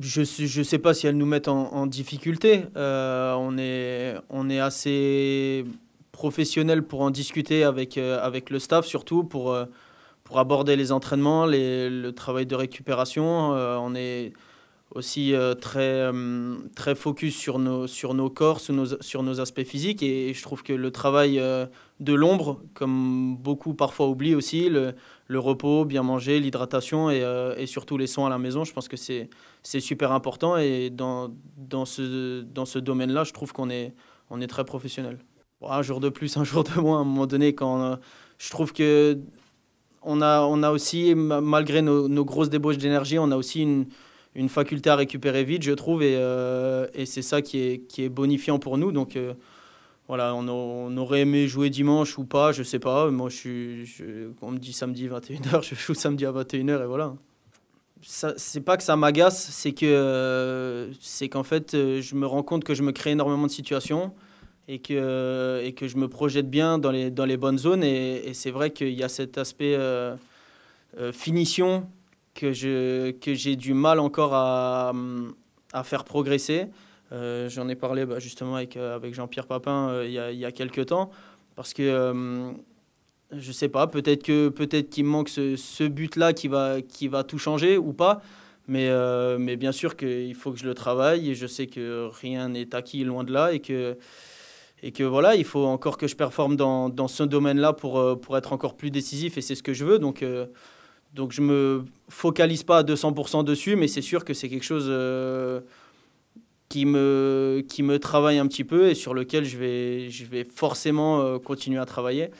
je ne je sais pas si elles nous mettent en, difficulté. Euh, on, est, on est assez professionnel pour en discuter avec, euh, avec le staff, surtout pour, euh, pour aborder les entraînements, les, le travail de récupération. on est aussi euh, très, euh, très focus sur nos, sur nos corps, sur nos, sur nos aspects physiques. Et, je trouve que le travail euh, de l'ombre, comme beaucoup parfois oublient aussi, le, le repos, bien manger, l'hydratation et, et, surtout les soins à la maison, je pense que c'est super important. Et dans, dans ce, dans ce domaine-là, je trouve qu'on est, on est très professionnel. un jour de plus, un jour de moins, à un moment donné, quand je trouve que on a, on a aussi, malgré nos, nos grosses débauches d'énergie, on a aussi une, une faculté à récupérer vite, je trouve, euh, et, c'est ça qui est, qui est bonifiant pour nous. Donc euh, voilà, on, aurait aimé jouer dimanche ou pas, je sais pas. Moi, je, on me dit samedi 21h, je joue samedi à 21h et voilà. C'est pas que ça m'agace, c'est que euh, c'est qu'en fait, je me rends compte que je me crée énormément de situations et que, et que je me projette bien dans les, dans les bonnes zones. Et, et c'est vrai qu'il y a cet aspect finition que j'ai que du mal encore à, à faire progresser. Euh, j'en ai parlé bah, justement avec, euh, avec Jean-Pierre Papin euh, il a y, y, a quelques temps, parce que je je sais pas, peut-être qu'il me manque ce, ce but-là qui va, qui va tout changer ou pas. Mais, mais bien sûr qu'il faut que je le travaille et je sais que rien n'est acquis loin de là et que, et que voilà, il faut encore que je performe dans, dans ce domaine-là pour, pour être encore plus décisif et c'est ce que je veux. Donc, donc je me focalise pas à 200% dessus, mais c'est sûr que c'est quelque chose euh, qui, me, travaille un petit peu et sur lequel je vais, forcément euh, continuer à travailler.